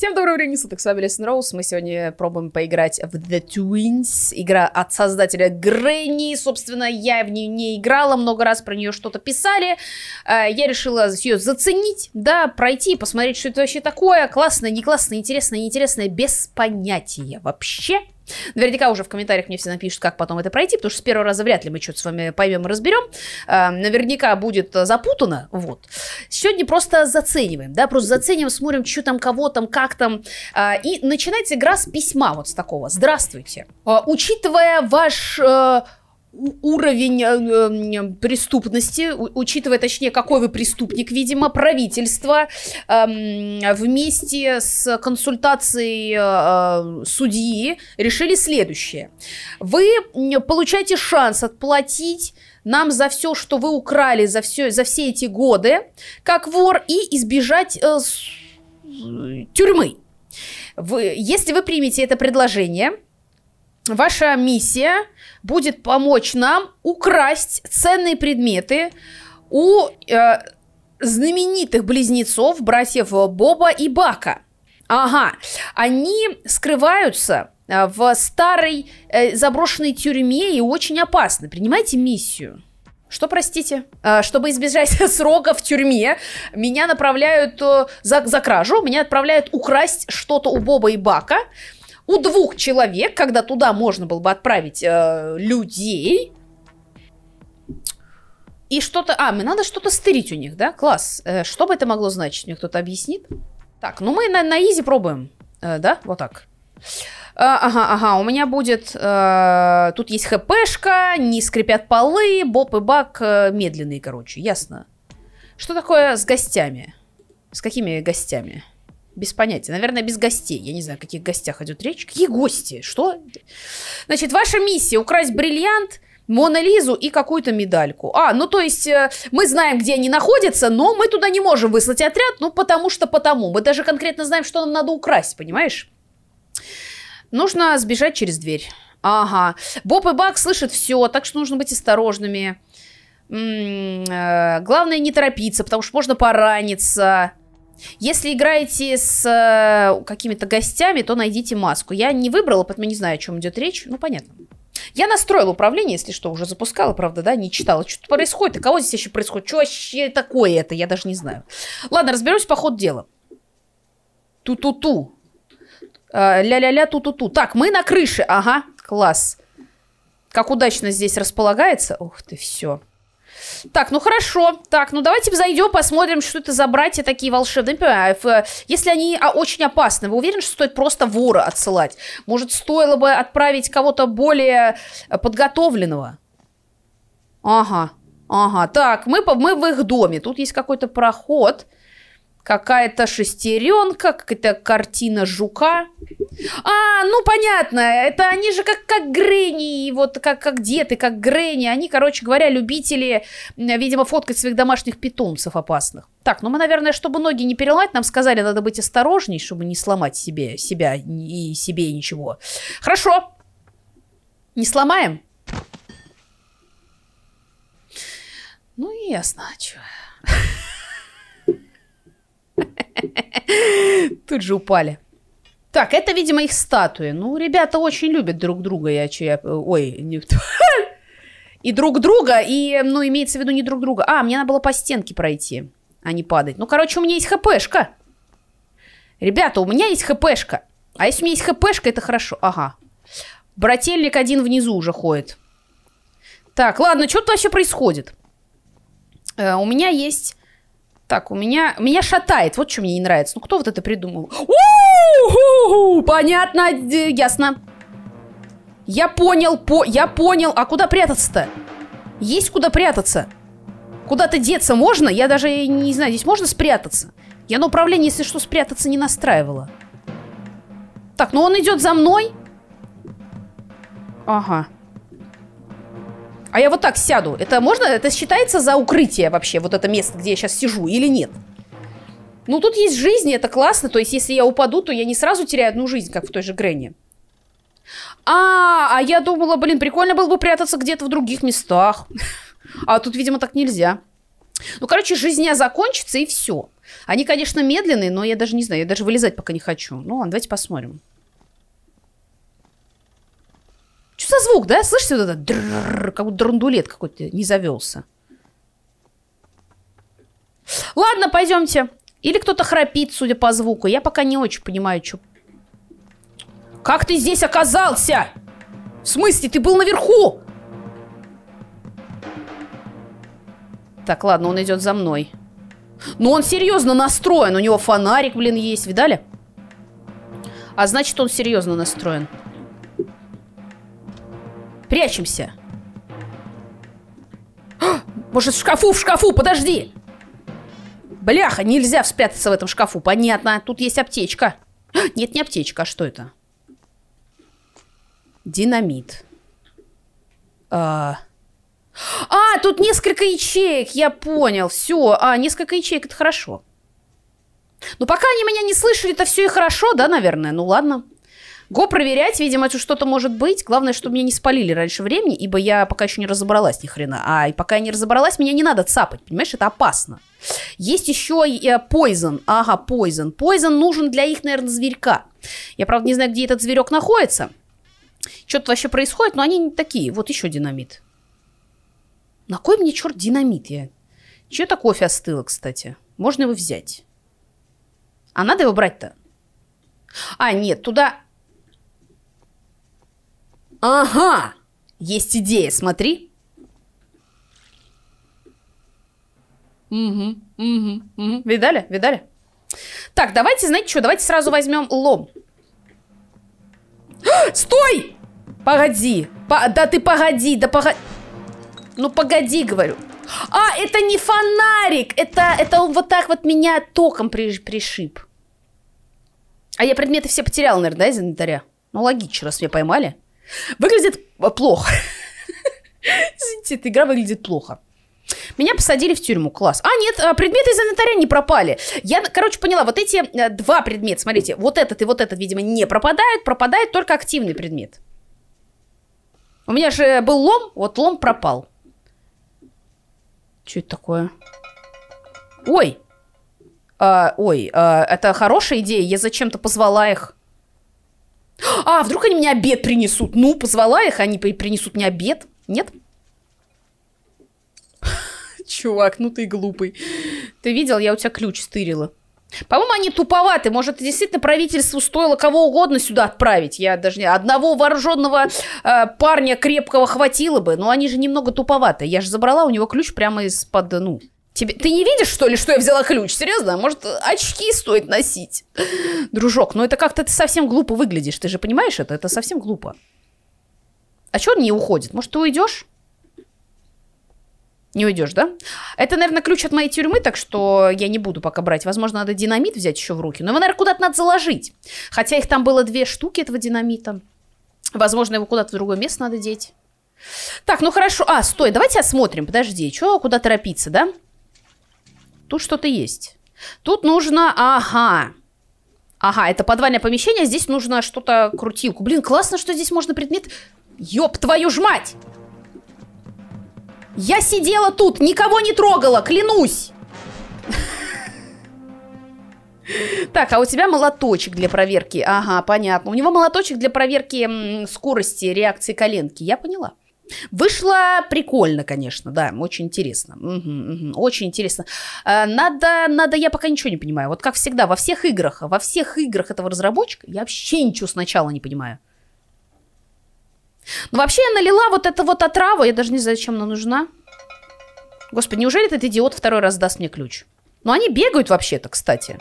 Всем доброго времени суток, с вами Лесен Роуз. Мы сегодня пробуем поиграть в The Twins. Игра от создателя Грэнни. Собственно, я в нее не играла, много раз про нее что-то писали. Э, я решила ее заценить, да, пройти, посмотреть, что это вообще такое. Классное, не классное, интересное, неинтересное, без понятия вообще. Наверняка уже в комментариях мне все напишут, как потом это пройти, потому что с первого раза вряд ли мы что-то с вами поймем и разберем. А, наверняка будет запутано, вот. Сегодня просто зацениваем, да, просто зацениваем, смотрим, что там, кого там, как там. А, и начинается игра с письма вот с такого. Здравствуйте. А, учитывая ваш э, уровень э, э, преступности, учитывая точнее, какой вы преступник, видимо, правительство эм, вместе с консультацией э, судьи решили следующее. Вы получаете шанс отплатить нам за все, что вы украли за, все, за все эти годы, как вор, и избежать э, с, тюрьмы. Вы, если вы примете это предложение, Ваша миссия будет помочь нам украсть ценные предметы у э, знаменитых близнецов, братьев э, Боба и Бака. Ага, они скрываются э, в старой э, заброшенной тюрьме и очень опасно. Принимайте миссию. Что, простите? Э, чтобы избежать срока в тюрьме, меня направляют за, за кражу, меня отправляют украсть что-то у Боба и Бака у двух человек, когда туда можно было бы отправить э, людей. И что-то... А, мне надо что-то стырить у них, да? Класс. Э, что бы это могло значить? Мне кто-то объяснит? Так, ну мы на, на изи пробуем. Э, да? Вот так. А, ага, ага, у меня будет... Э, тут есть хпшка, не скрипят полы, боб и бак э, медленные, короче, ясно. Что такое с гостями? С какими гостями? без понятия. Наверное, без гостей. Я не знаю, о каких гостях идет речь. Какие гости? Что? Значит, ваша миссия украсть бриллиант, Мона Лизу и какую-то медальку. А, ну то есть э, мы знаем, где они находятся, но мы туда не можем выслать отряд, ну потому что потому. Мы даже конкретно знаем, что нам надо украсть, понимаешь? Нужно сбежать через дверь. Ага. Боб и Бак слышат все, так что нужно быть осторожными. М -м -м, э, главное не торопиться, потому что можно пораниться. Если играете с э, какими-то гостями, то найдите маску. Я не выбрала, поэтому не знаю, о чем идет речь. Ну, понятно. Я настроила управление, если что, уже запускала, правда, да, не читала. Что происходит? И а кого здесь еще происходит? Что вообще такое это? Я даже не знаю. Ладно, разберусь по ходу дела. Ту-ту-ту. Э, ля-ля-ля, ту-ту-ту. Так, мы на крыше. Ага, класс. Как удачно здесь располагается. Ух ты, все. Так, ну хорошо. Так, ну давайте зайдем, посмотрим, что это за братья такие волшебные. А, если они а, очень опасны, вы уверены, что стоит просто вора отсылать? Может, стоило бы отправить кого-то более э, подготовленного? Ага, ага. Так, мы, мы в их доме. Тут есть какой-то проход. Проход какая-то шестеренка, какая-то картина жука. А, ну понятно, это они же как, как Грэнни, вот как, как деды, как Грэнни. Они, короче говоря, любители, видимо, фоткать своих домашних питомцев опасных. Так, ну мы, наверное, чтобы ноги не переломать, нам сказали, надо быть осторожней, чтобы не сломать себе, себя и себе ничего. Хорошо, не сломаем? Ну, ясно, что. Тут же упали. Так, это, видимо, их статуи. Ну, ребята очень любят друг друга. Я, че, я э, ой, не... и друг друга, и, ну, имеется в виду не друг друга. А, мне надо было по стенке пройти, а не падать. Ну, короче, у меня есть хпшка. Ребята, у меня есть хпшка. А если у меня есть хпшка, это хорошо. Ага. Брательник один внизу уже ходит. Так, ладно, что тут вообще происходит? Э, у меня есть так, у меня, меня шатает, вот что мне не нравится. Ну, кто вот это придумал? У-у-у-у! Понятно, ясно. Я понял, по, я понял. А куда прятаться-то? Есть куда прятаться. Куда-то деться можно? Я даже не знаю, здесь можно спрятаться? Я на управление, если что, спрятаться не настраивала. Так, ну он идет за мной. Ага. А я вот так сяду. Это можно? Это считается за укрытие вообще, вот это место, где я сейчас сижу, или нет? Ну, тут есть жизнь, это классно. То есть, если я упаду, то я не сразу теряю одну жизнь, как в той же Гренни. А, а я думала, блин, прикольно было бы прятаться где-то в других местах. А тут, видимо, так нельзя. Ну, короче, жизнь закончится, и все. Они, конечно, медленные, но я даже не знаю, я даже вылезать пока не хочу. Ну, ладно, давайте посмотрим. Что за звук, да? Слышите вот это? Как будто драндулет какой-то не завелся. Ладно, пойдемте. Или кто-то храпит, судя по звуку. Я пока не очень понимаю, что... Как ты здесь оказался? В смысле? Ты был наверху? Так, ладно, он идет за мной. Но он серьезно настроен. У него фонарик, блин, есть. Видали? А значит, он серьезно настроен. Прячемся. А, может, в шкафу, в шкафу, подожди! Бляха, нельзя спрятаться в этом шкафу, понятно. Тут есть аптечка. А, нет, не аптечка, а что это? Динамит. А... а, тут несколько ячеек, я понял. Все, а, несколько ячеек, это хорошо. Ну, пока они меня не слышали, это все и хорошо, да, наверное? Ну, ладно. Го проверять, видимо, это что-то может быть. Главное, чтобы меня не спалили раньше времени, ибо я пока еще не разобралась ни хрена. А и пока я не разобралась, меня не надо цапать, понимаешь, это опасно. Есть еще и э, Poison. Ага, Poison. Poison нужен для их, наверное, зверька. Я, правда, не знаю, где этот зверек находится. Что-то вообще происходит, но они не такие. Вот еще динамит. На кой мне, черт, динамит я? чье это кофе остыло, кстати. Можно его взять. А надо его брать-то? А, нет, туда... Ага! Есть идея, смотри. Угу, угу, угу. Видали? Видали? Так, давайте, знаете что, давайте сразу возьмем лом. А, стой! Погоди. По да ты погоди, да погоди. Ну погоди, говорю. А, это не фонарик! Это, это он вот так вот меня током при пришиб. А я предметы все потерял, наверное, да, из инвентаря? Ну, логично, раз меня поймали. Выглядит э, плохо. Эта игра выглядит плохо. Меня посадили в тюрьму, класс. А, нет, а, предметы из инвентаря не пропали. Я, короче, поняла, вот эти э, два предмета, смотрите, вот этот и вот этот, видимо, не пропадают, пропадает только активный предмет. У меня же был лом, вот лом пропал. Что это такое? Ой! А, ой, а, это хорошая идея, я зачем-то позвала их. А, вдруг они мне обед принесут? Ну, позвала их, они принесут мне обед. Нет? Чувак, ну ты глупый. Ты видел, я у тебя ключ стырила. По-моему, они туповаты. Может, действительно правительству стоило кого угодно сюда отправить. Я даже не... Одного вооруженного э, парня крепкого хватило бы. Но они же немного туповаты. Я же забрала у него ключ прямо из-под, ну, Тебе... Ты не видишь, что ли, что я взяла ключ? Серьезно? Может, очки стоит носить? Дружок, ну это как-то ты совсем глупо выглядишь. Ты же понимаешь это? Это совсем глупо. А чего он не уходит? Может, ты уйдешь? Не уйдешь, да? Это, наверное, ключ от моей тюрьмы, так что я не буду пока брать. Возможно, надо динамит взять еще в руки. Но его, наверное, куда-то надо заложить. Хотя их там было две штуки этого динамита. Возможно, его куда-то в другое место надо деть. Так, ну хорошо. А, стой, давайте осмотрим. Подожди, что, куда торопиться, да? Тут что-то есть. Тут нужно, ага, Ага, это подвальное помещение, здесь нужно что-то крутилку. Блин, классно, что здесь можно предмет... Ёб твою ж мать! Я сидела тут, никого не трогала, клянусь! Так, а у тебя молоточек для проверки. Ага, понятно. У него молоточек для проверки скорости реакции коленки. Я поняла. Вышло прикольно, конечно, да, очень интересно. Угу, угу, очень интересно. А, надо, надо, я пока ничего не понимаю. Вот как всегда, во всех играх, во всех играх этого разработчика я вообще ничего сначала не понимаю. Ну, вообще я налила вот это вот отраву, я даже не знаю, зачем она нужна. Господи, неужели этот идиот второй раз даст мне ключ? Ну, они бегают вообще-то, кстати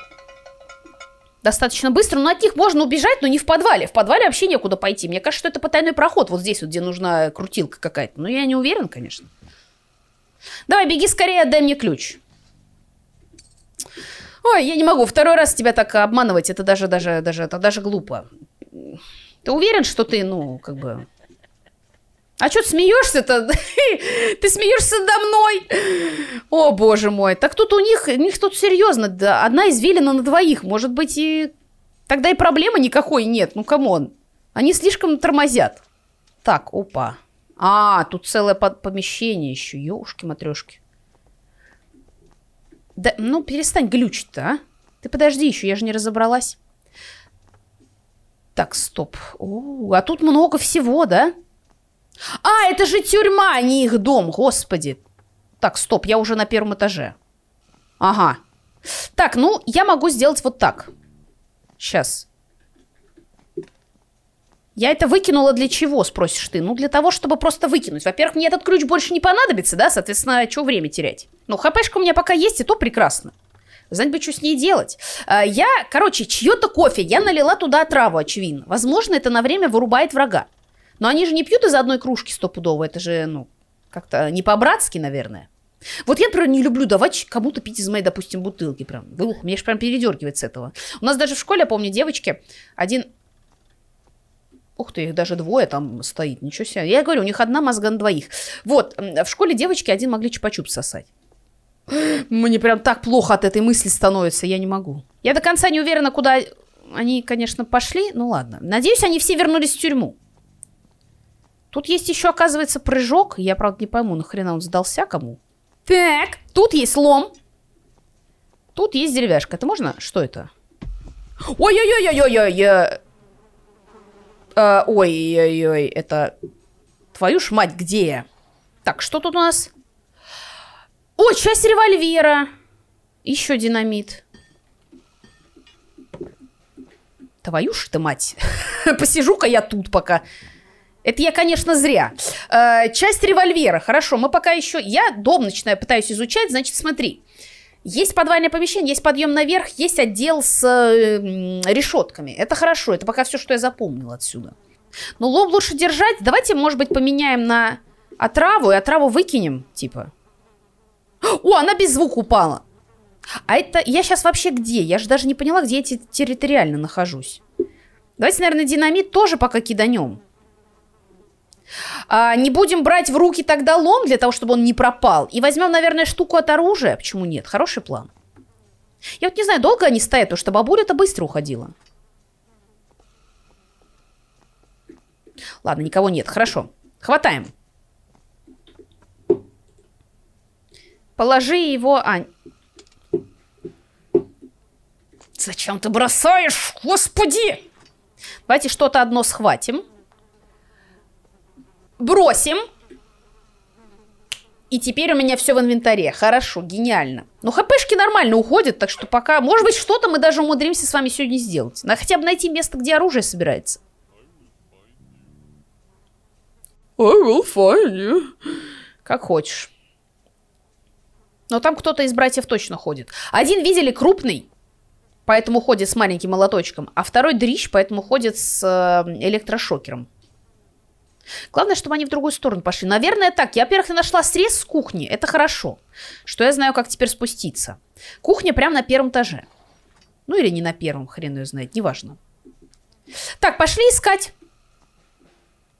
достаточно быстро, но от них можно убежать, но не в подвале. В подвале вообще некуда пойти. Мне кажется, что это потайной проход вот здесь, вот, где нужна крутилка какая-то. Но я не уверен, конечно. Давай, беги скорее, отдай мне ключ. Ой, я не могу. Второй раз тебя так обманывать, это даже, даже, даже, это даже глупо. Ты уверен, что ты, ну, как бы... А что ты смеешься-то? ты смеешься до мной. О, боже мой. Так тут у них, у них тут серьезно. Да, одна извилина на двоих. Может быть, и тогда и проблемы никакой нет. Ну, камон. Они слишком тормозят. Так, опа. А, тут целое помещение еще. ёшки матрешки. Да, ну, перестань глючить-то, а. Ты подожди еще, я же не разобралась. Так, стоп. О, а тут много всего, да? Да. А, это же тюрьма, а не их дом, господи. Так, стоп, я уже на первом этаже. Ага. Так, ну, я могу сделать вот так. Сейчас. Я это выкинула для чего, спросишь ты? Ну, для того, чтобы просто выкинуть. Во-первых, мне этот ключ больше не понадобится, да? Соответственно, чего время терять? Ну, хпшка у меня пока есть, и то прекрасно. Знать бы, что с ней делать. А, я, короче, чье-то кофе, я налила туда отраву, очевидно. Возможно, это на время вырубает врага. Но они же не пьют из одной кружки стопудово. Это же, ну, как-то не по-братски, наверное. Вот я, например, не люблю давать кому-то пить из моей, допустим, бутылки. Прям, ух, меня же прям передергивает с этого. У нас даже в школе, я помню, девочки, один... Ух ты, их даже двое там стоит, ничего себе. Я говорю, у них одна мозга на двоих. Вот, в школе девочки один могли чупа-чуп сосать. Мне прям так плохо от этой мысли становится, я не могу. Я до конца не уверена, куда они, конечно, пошли, ну ладно. Надеюсь, они все вернулись в тюрьму. Тут есть еще, оказывается, прыжок. Я, правда, не пойму, нахрена он сдался кому. Так, тут есть лом. Тут есть деревяшка. Это можно? Что это? Ой-ой-ой-ой-ой-ой. Э, а, Ой-ой-ой, это... Твою ж мать, где я? Так, что тут у нас? О, часть револьвера. Еще динамит. Твою ж ты мать. Посижу-ка я тут пока. Это я, конечно, зря. Э, часть револьвера. Хорошо, мы пока еще... Я дом начинаю, пытаюсь изучать, значит, смотри. Есть подвальное помещение, есть подъем наверх, есть отдел с э, решетками. Это хорошо, это пока все, что я запомнил отсюда. Но ну, лоб лучше держать. Давайте, может быть, поменяем на отраву и отраву выкинем, типа. О, она без звука упала. А это... Я сейчас вообще где? Я же даже не поняла, где я территориально нахожусь. Давайте, наверное, динамит тоже пока киданем. А, не будем брать в руки тогда лом для того, чтобы он не пропал. И возьмем, наверное, штуку от оружия. Почему нет? Хороший план. Я вот не знаю, долго они стоят, потому что бабуля-то быстро уходила. Ладно, никого нет. Хорошо. Хватаем. Положи его... А... Зачем ты бросаешь? Господи! Давайте что-то одно схватим бросим. И теперь у меня все в инвентаре. Хорошо, гениально. Но ну, хпшки нормально уходят, так что пока... Может быть, что-то мы даже умудримся с вами сегодня сделать. Надо хотя бы найти место, где оружие собирается. I will find you. Как хочешь. Но там кто-то из братьев точно ходит. Один, видели, крупный, поэтому ходит с маленьким молоточком, а второй дрищ, поэтому ходит с э, электрошокером. Главное, чтобы они в другую сторону пошли. Наверное, так. Я, во-первых, нашла срез с кухни. Это хорошо. Что я знаю, как теперь спуститься. Кухня прямо на первом этаже. Ну или не на первом, хрен ее знает, неважно. Так, пошли искать.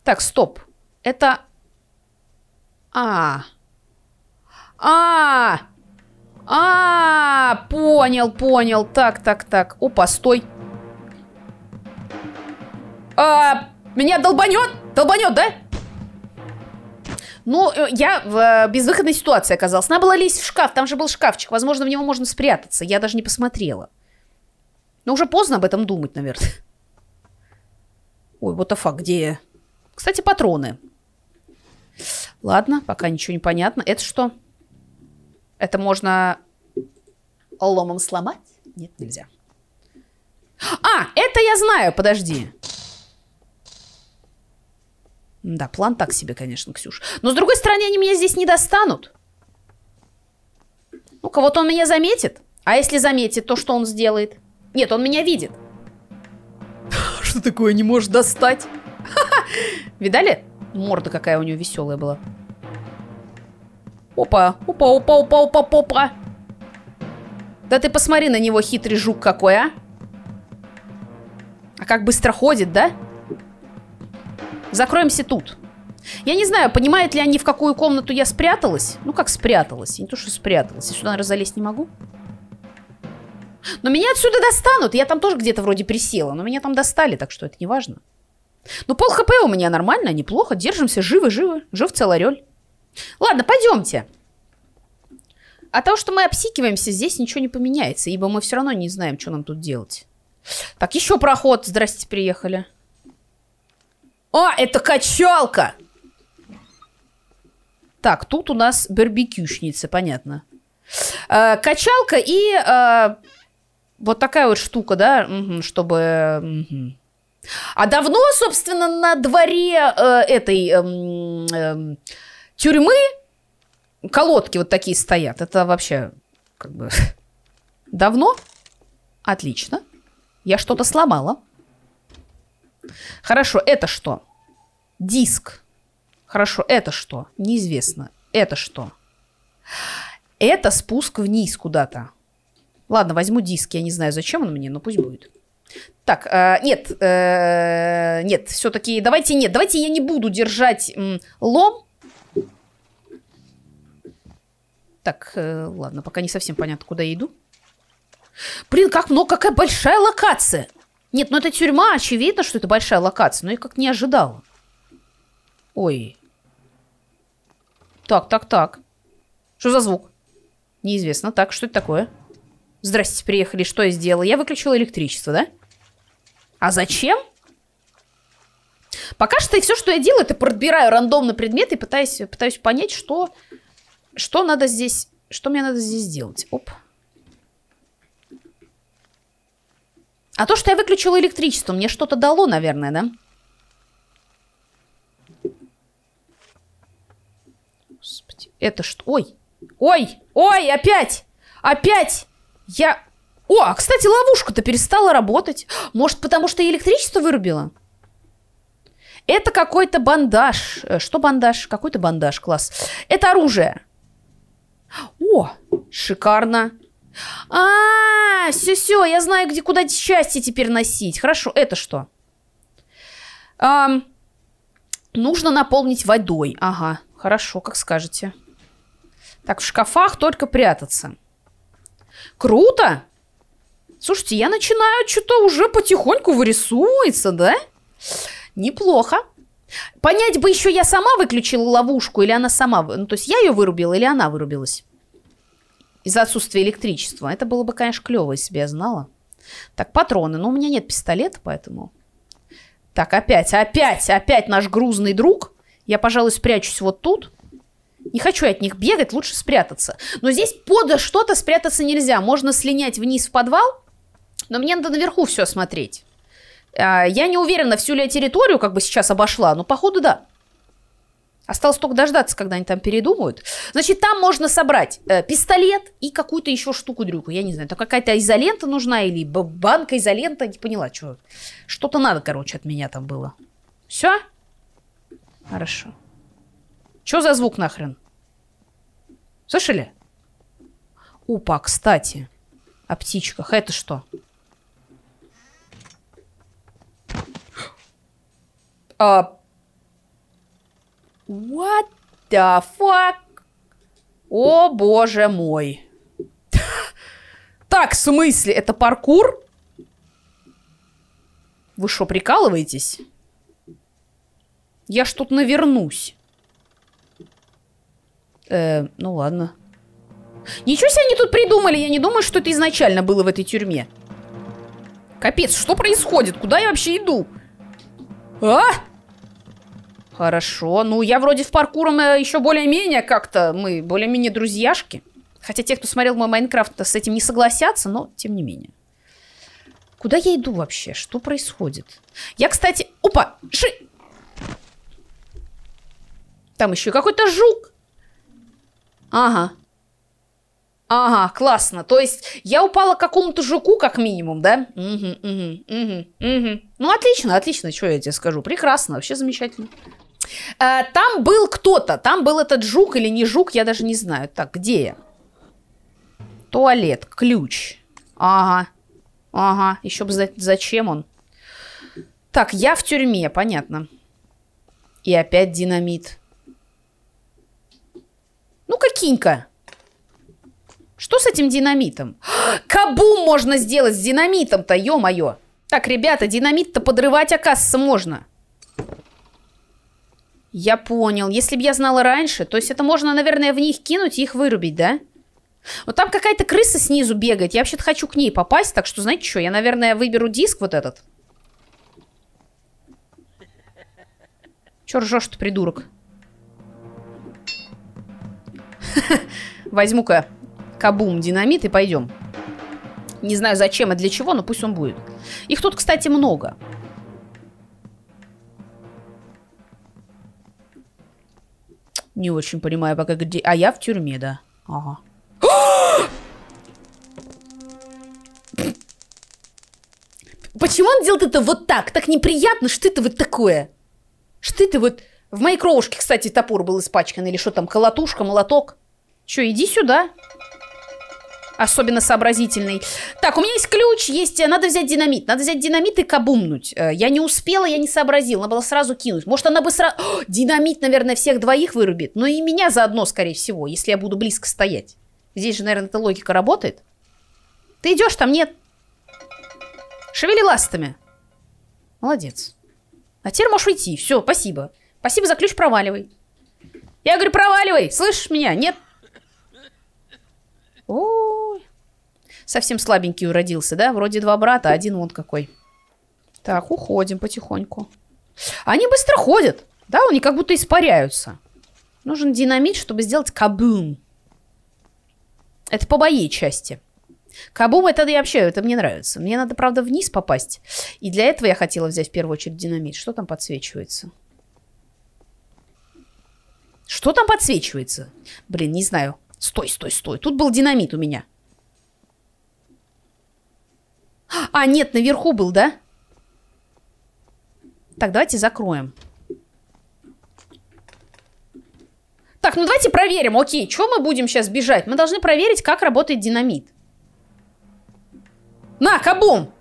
Так, стоп. Это... А. А. А. Понял, понял. Так, так, так. Опа, стой. А. Меня долбанет? Долбанет, да? Ну, э, я в э, безвыходной ситуации оказалась. Надо было лезть в шкаф, там же был шкафчик. Возможно, в него можно спрятаться. Я даже не посмотрела. Но уже поздно об этом думать, наверное. Ой, вот афак где я? Кстати, патроны. Ладно, пока ничего не понятно. Это что? Это можно ломом сломать? Нет, нельзя. А, это я знаю, подожди. Да, план так себе, конечно, Ксюш. Но с другой стороны, они меня здесь не достанут. Ну, кого-то он меня заметит. А если заметит, то что он сделает? Нет, он меня видит. Что такое не можешь достать? Видали? Морда какая у него веселая была. Опа, опа, опа, опа, опа, попа. Да ты посмотри на него, хитрый жук какой, а. А как быстро ходит, да? Да. Закроемся тут. Я не знаю, понимают ли они, в какую комнату я спряталась. Ну, как спряталась? не то, что спряталась. Я сюда, наверное, залезть не могу. Но меня отсюда достанут. Я там тоже где-то вроде присела, но меня там достали, так что это не важно. Ну, пол хп у меня нормально, неплохо. Держимся, живы-живы. Жив целорель. Ладно, пойдемте. А того, что мы обсикиваемся, здесь ничего не поменяется, ибо мы все равно не знаем, что нам тут делать. Так, еще проход. Здрасте, приехали. О, это качалка! Так, тут у нас барбекюшница, понятно. Э, качалка и э, вот такая вот штука, да, чтобы... А давно, собственно, на дворе э, этой э, э, тюрьмы колодки вот такие стоят. Это вообще как бы давно? Отлично. Я что-то сломала. Хорошо, это что? Диск. Хорошо, это что? Неизвестно. Это что? Это спуск вниз куда-то. Ладно, возьму диск. Я не знаю, зачем он мне, но пусть будет. Так, э, нет, э, нет, все-таки давайте нет, давайте я не буду держать м, лом. Так, э, ладно, пока не совсем понятно, куда я иду. Блин, как много, какая большая локация. Нет, ну это тюрьма, очевидно, что это большая локация, но я как не ожидала. Ой. Так, так, так. Что за звук? Неизвестно. Так, что это такое? Здрасте, приехали. Что я сделала? Я выключила электричество, да? А зачем? Пока что все, что я делаю, это подбираю рандомно предметы и пытаюсь, пытаюсь понять, что, что надо здесь... Что мне надо здесь сделать. Оп. Оп. А то, что я выключила электричество, мне что-то дало, наверное, да? Господи, это что? Ой, ой, ой, опять, опять. Я... О, а, кстати, ловушка-то перестала работать. Может, потому что я электричество вырубила? Это какой-то бандаж. Э, что бандаж? Какой-то бандаж, класс. Это оружие. О, шикарно. А, все, все, я знаю, где куда счастье теперь носить. Хорошо, это что? нужно наполнить водой. Ага, хорошо, как скажете. Так, в шкафах только прятаться. Круто! Слушайте, я начинаю что-то уже потихоньку вырисовываться, да? Неплохо. Понять бы еще, я сама выключила ловушку, или она сама... Ну, то есть я ее вырубила, или она вырубилась из-за отсутствия электричества. Это было бы, конечно, клево, если бы я знала. Так, патроны. Но ну, у меня нет пистолета, поэтому... Так, опять, опять, опять наш грузный друг. Я, пожалуй, спрячусь вот тут. Не хочу я от них бегать, лучше спрятаться. Но здесь под что-то спрятаться нельзя. Можно слинять вниз в подвал, но мне надо наверху все смотреть. А, я не уверена, всю ли я территорию как бы сейчас обошла, но походу да. Осталось только дождаться, когда они там передумают. Значит, там можно собрать э, пистолет и какую-то еще штуку-дрюку. Я не знаю, там какая-то изолента нужна или банка изолента. Не поняла, что. Что-то надо, короче, от меня там было. Все? Хорошо. Что за звук нахрен? Слышали? Опа, кстати, о птичках. А это что? А, What the fuck? О боже мой. Так, в смысле? Это паркур? Вы что, прикалываетесь? Я ж тут навернусь. Э, ну ладно. Ничего себе они тут придумали. Я не думаю, что это изначально было в этой тюрьме. Капец, что происходит? Куда я вообще иду? А? Хорошо. Ну, я вроде с паркуром э, еще более-менее как-то. Мы более-менее друзьяшки. Хотя те, кто смотрел мой Майнкрафт, с этим не согласятся, но тем не менее. Куда я иду вообще? Что происходит? Я, кстати... Опа! Ши! Там еще какой-то жук. Ага. Ага, классно. То есть я упала к какому-то жуку, как минимум, да? Угу, угу, угу, угу. Ну, отлично, отлично, что я тебе скажу. Прекрасно, вообще замечательно. Э, там был кто-то, там был этот жук или не жук, я даже не знаю. Так, где я? Туалет, ключ. Ага, ага, еще бы знать, зачем он. Так, я в тюрьме, понятно. И опять динамит. Ну-ка, кинь-ка. Что с этим динамитом? Кабум можно сделать с динамитом-то, ё-моё. Так, ребята, динамит-то подрывать, оказывается, можно. Я понял. Если бы я знала раньше, то есть это можно, наверное, в них кинуть и их вырубить, да? Вот там какая-то крыса снизу бегает. Я вообще-то хочу к ней попасть, так что, знаете что, я, наверное, выберу диск вот этот. Че ржешь ты, придурок? Возьму-ка кабум динамит и пойдем. Не знаю, зачем и для чего, но пусть он будет. Их тут, кстати, много. Много. Не очень понимаю пока где... А я в тюрьме, да. Ага. Почему он делает это вот так? Так неприятно, что это вот такое? Что это вот... В моей кровушке, кстати, топор был испачкан. Или что там, колотушка, молоток. Че, иди сюда особенно сообразительный. Так, у меня есть ключ, есть... Э, надо взять динамит. Надо взять динамит и кабумнуть. Э, я не успела, я не сообразила. Надо было сразу кинуть. Может, она бы сразу... динамит, наверное, всех двоих вырубит. Но и меня заодно, скорее всего, если я буду близко стоять. Здесь же, наверное, эта логика работает. Ты идешь, там нет. Шевели ластами. Молодец. А теперь можешь уйти. Все, спасибо. Спасибо за ключ, проваливай. Я говорю, проваливай, слышишь меня? Нет. О, совсем слабенький уродился, да? Вроде два брата, а один вон какой. Так, уходим потихоньку. Они быстро ходят, да? Они как будто испаряются. Нужен динамит, чтобы сделать кабум. Это по моей части. Кабум это я вообще, это мне нравится. Мне надо, правда, вниз попасть. И для этого я хотела взять в первую очередь динамит. Что там подсвечивается? Что там подсвечивается? Блин, не знаю. Стой, стой, стой. Тут был динамит у меня. А, нет, наверху был, да? Так, давайте закроем. Так, ну давайте проверим. Окей, чего мы будем сейчас бежать? Мы должны проверить, как работает динамит. На, кабум!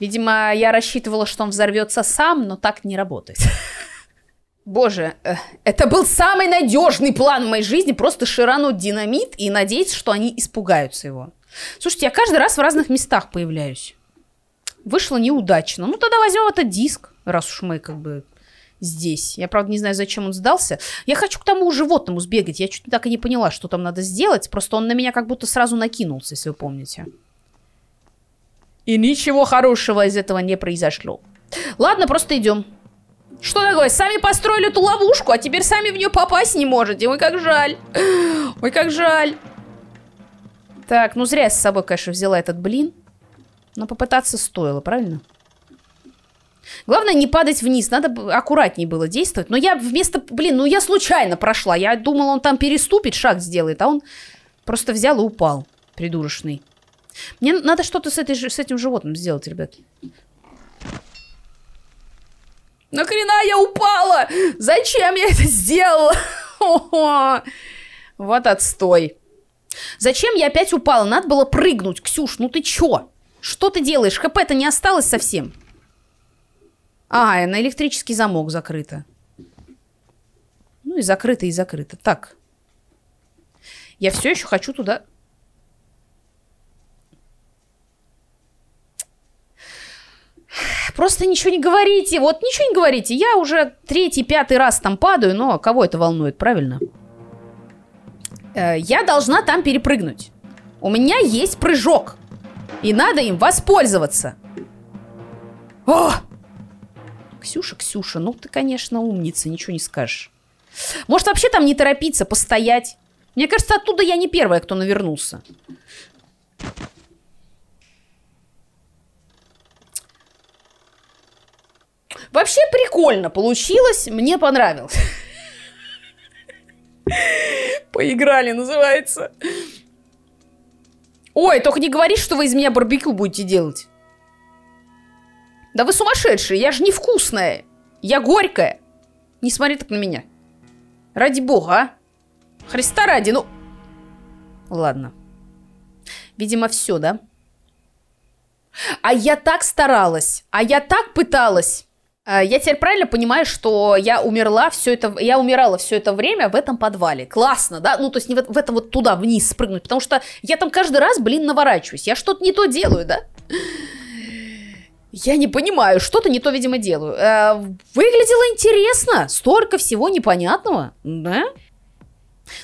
Видимо, я рассчитывала, что он взорвется сам, но так не работает. Боже, э, это был самый надежный план в моей жизни, просто ширану динамит и надеяться, что они испугаются его. Слушайте, я каждый раз в разных местах появляюсь. Вышло неудачно. Ну, тогда возьмем этот диск, раз уж мы как бы здесь. Я, правда, не знаю, зачем он сдался. Я хочу к тому животному сбегать. Я чуть так и не поняла, что там надо сделать. Просто он на меня как будто сразу накинулся, если вы помните. И ничего хорошего из этого не произошло. Ладно, просто идем. Что такое? Сами построили эту ловушку, а теперь сами в нее попасть не можете. Ой, как жаль. Ой, как жаль. Так, ну зря я с собой, конечно, взяла этот блин. Но попытаться стоило, правильно? Главное не падать вниз, надо аккуратнее было действовать. Но я вместо, блин, ну я случайно прошла. Я думала, он там переступит, шаг сделает, а он просто взял и упал, придурочный. Мне надо что-то с, этой, с этим животным сделать, ребят. Нахрена я упала? Зачем я это сделала? Вот отстой. Зачем я опять упала? Надо было прыгнуть. Ксюш, ну ты чё? Что ты делаешь? ХП-то не осталось совсем. А, на электрический замок закрыто. Ну и закрыто, и закрыто. Так. Я все еще хочу туда... Просто ничего не говорите. Вот ничего не говорите. Я уже третий, пятый раз там падаю, но кого это волнует, правильно? Правильно. Э, я должна там перепрыгнуть. У меня есть прыжок. И надо им воспользоваться. О! Ксюша, Ксюша, ну ты, конечно, умница, ничего не скажешь. Может, вообще там не торопиться, постоять? Мне кажется, оттуда я не первая, кто навернулся. Вообще прикольно получилось, мне понравилось. Поиграли, называется. Ой, только не говори, что вы из меня барбекю будете делать. Да вы сумасшедшие, я же невкусная. Я горькая. Не смотри так на меня. Ради бога, а? Христа ради, ну... Ладно. Видимо, все, да? А я так старалась. А я так пыталась. Э, я теперь правильно понимаю, что я умерла все это, я умирала все это время в этом подвале. Классно, да? Ну, то есть не в, в этом вот туда вниз спрыгнуть, потому что я там каждый раз, блин, наворачиваюсь. Я что-то не то делаю, да? Я не понимаю, что-то не то, видимо, делаю. Э, выглядело интересно, столько всего непонятного, да?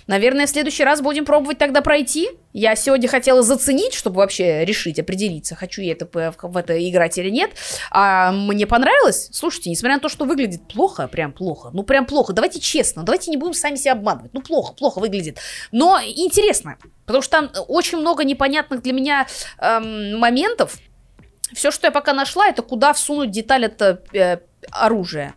Наверное, в следующий раз будем пробовать тогда пройти. Я сегодня хотела заценить, чтобы вообще решить, определиться, хочу я это, в это играть или нет. А мне понравилось. Слушайте, несмотря на то, что выглядит плохо, прям плохо, ну прям плохо, давайте честно, давайте не будем сами себя обманывать. Ну плохо, плохо выглядит. Но интересно, потому что там очень много непонятных для меня эм, моментов. Все, что я пока нашла, это куда всунуть деталь это э, оружия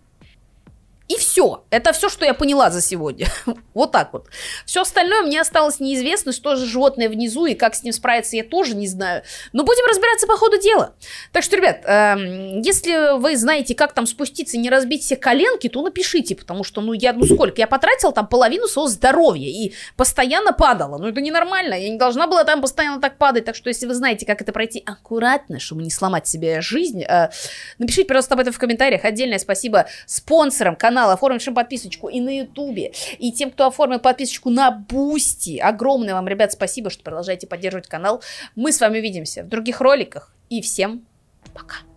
все. Это все, что я поняла за сегодня. вот так вот. Все остальное мне осталось неизвестно, что же животное внизу и как с ним справиться, я тоже не знаю. Но будем разбираться по ходу дела. Так что, ребят, эм, если вы знаете, как там спуститься, не разбить все коленки, то напишите, потому что, ну, я, ну, сколько? Я потратила там половину своего здоровья и постоянно падала. Ну, это ненормально. Я не должна была там постоянно так падать. Так что, если вы знаете, как это пройти аккуратно, чтобы не сломать себе жизнь, э, напишите, пожалуйста, об этом в комментариях. Отдельное спасибо спонсорам каналов оформившим подписочку и на Ютубе, и тем, кто оформил подписочку на Бусти. Огромное вам, ребят, спасибо, что продолжаете поддерживать канал. Мы с вами увидимся в других роликах. И всем пока.